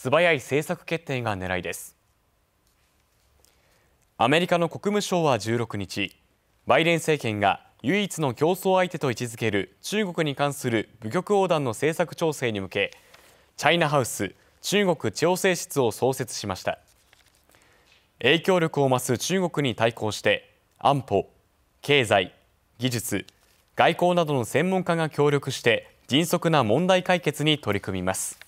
素早い政策決定が狙いですアメリカの国務省は16日バイデン政権が唯一の競争相手と位置づける中国に関する部局横断の政策調整に向けチャイナハウス中国調整室を創設しました影響力を増す中国に対抗して安保、経済、技術、外交などの専門家が協力して迅速な問題解決に取り組みます